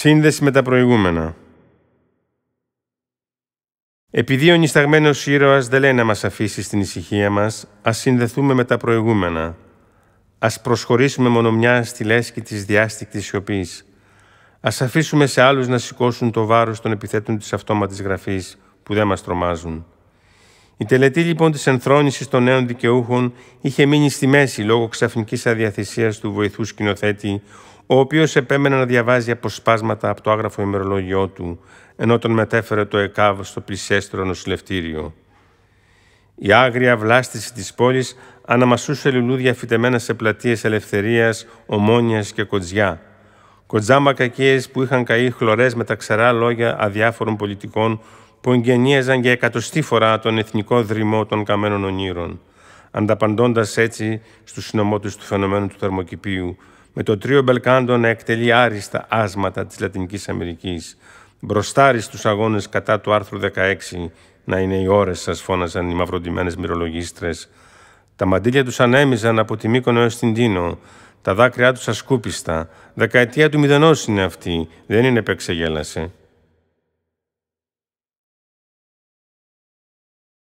Σύνδεση με τα προηγούμενα. Επειδή ο νησταγμένο ήρωας δεν λέει να μας αφήσει στην ησυχία μας, ας συνδεθούμε με τα προηγούμενα. Ας προσχωρήσουμε μόνο μια στη λέσχη της διάστηκτη σιωπής. Ας αφήσουμε σε άλλους να σηκώσουν το βάρος των επιθέτων της αυτόματης γραφής που δεν μας τρομάζουν. Η τελετή λοιπόν της ενθρόνησης των νέων δικαιούχων είχε μείνει στη μέση λόγω ξαφνικής αδιαθεσία του βοηθού σκηνοθέτη, ο οποίος επέμενε να διαβάζει αποσπάσματα από το άγραφο ημερολόγιό του, ενώ τον μετέφερε το ΕΚΑΒ στο πλησιέστερο νοσηλευτήριο. Η άγρια βλάστηση της πόλης αναμασούσε λουλούδια φυτεμένα σε πλατείες ελευθερίας, ομόνιας και κοντζιά. Κοντζά μακακίε που είχαν καεί χλωρές με τα ξερά λόγια αδιάφορων πολιτικών που εγγενίαζαν για εκατοστή φορά τον εθνικό δρυμό των καμένων ονείρων, ανταπαντώντας έτσι στους συνωμότες του φαινομένου του θερμοκηπίου, με το τρίο Μπελκάντο να εκτελεί άριστα άσματα της Λατινικής Αμερικής. Μπροστάρι στους αγώνες κατά του άρθρου 16 να είναι οι ώρες σας φώναζαν οι μαυροντημένες μυρολογίστρες. Τα μαντήλια τους ανέμιζαν από τη Μύκονο έως την Τίνο. Τα δάκρυά τους ασκούπιστα. Δεκαετία του μηδενός είναι αυτή. Δεν είναι επεξεγέλασε.